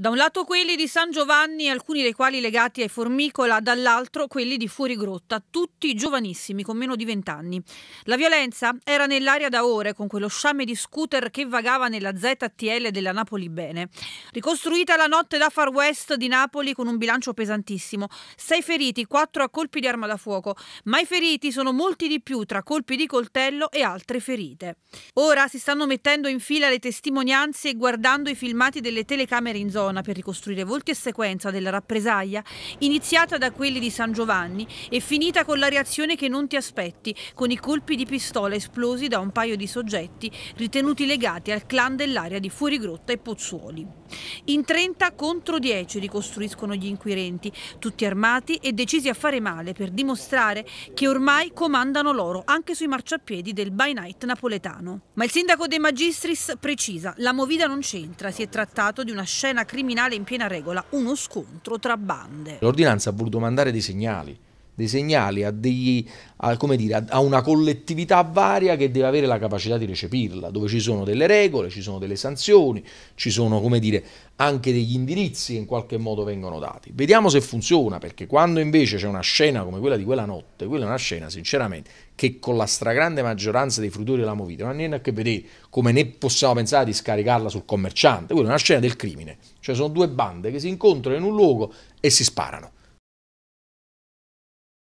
Da un lato quelli di San Giovanni, alcuni dei quali legati ai Formicola, dall'altro quelli di Fuorigrotta, tutti giovanissimi, con meno di vent'anni. La violenza era nell'aria da ore, con quello sciame di scooter che vagava nella ZTL della Napoli Bene. Ricostruita la notte da Far West di Napoli con un bilancio pesantissimo. Sei feriti, quattro a colpi di arma da fuoco, ma i feriti sono molti di più tra colpi di coltello e altre ferite. Ora si stanno mettendo in fila le testimonianze e guardando i filmati delle telecamere in zona zona per ricostruire volti e sequenza della rappresaglia, iniziata da quelli di San Giovanni e finita con la reazione che non ti aspetti, con i colpi di pistola esplosi da un paio di soggetti ritenuti legati al clan dell'area di Fuorigrotta e Pozzuoli. In 30 contro 10 ricostruiscono gli inquirenti, tutti armati e decisi a fare male per dimostrare che ormai comandano loro anche sui marciapiedi del by night napoletano. Ma il sindaco De Magistris precisa, la movida non c'entra, si è trattato di una scena criminale in piena regola, uno scontro tra bande. L'ordinanza ha voluto mandare dei segnali dei segnali a, degli, a, dire, a, una collettività varia che deve avere la capacità di recepirla, dove ci sono delle regole, ci sono delle sanzioni, ci sono dire, anche degli indirizzi che in qualche modo vengono dati. Vediamo se funziona, perché quando invece c'è una scena come quella di quella notte, quella è una scena sinceramente che con la stragrande maggioranza dei frutori della movida non ha niente a che vedere, come ne possiamo pensare di scaricarla sul commerciante, quella è una scena del crimine, cioè sono due bande che si incontrano in un luogo e si sparano